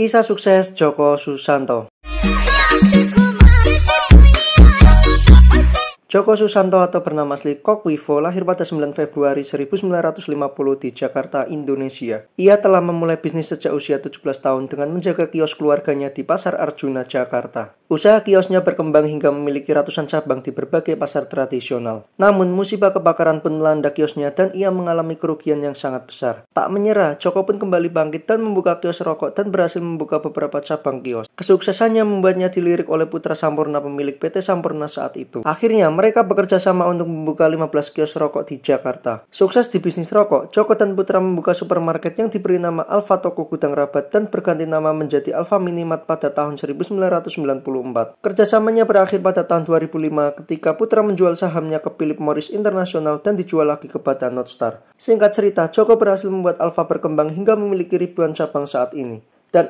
Kisah sukses Joko Susanto. Joko Susanto atau bernama asli Kokwivo lahir pada 9 Februari 1950 di Jakarta, Indonesia. Ia telah memulai bisnis sejak usia 17 tahun dengan menjaga kios keluarganya di Pasar Arjuna, Jakarta. Usaha kiosnya berkembang hingga memiliki ratusan cabang di berbagai pasar tradisional. Namun musibah kebakaran pun melanda kiosnya dan ia mengalami kerugian yang sangat besar. Tak menyerah, Joko pun kembali bangkit dan membuka kios rokok dan berhasil membuka beberapa cabang kios. Kesuksesannya membuatnya dilirik oleh putra Sampurna pemilik PT Sampurna saat itu. Akhirnya mereka bekerja sama untuk membuka 15 kios rokok di Jakarta. Sukses di bisnis rokok, Joko dan Putra membuka supermarket yang diberi nama Alfa Toko Gudang Rabat dan berganti nama menjadi Alfa Minimat pada tahun 1994. Kerjasamanya berakhir pada tahun 2005 ketika Putra menjual sahamnya ke Philip Morris International dan dijual lagi kepada Notstar. Singkat cerita, Joko berhasil membuat Alfa berkembang hingga memiliki ribuan cabang saat ini. Dan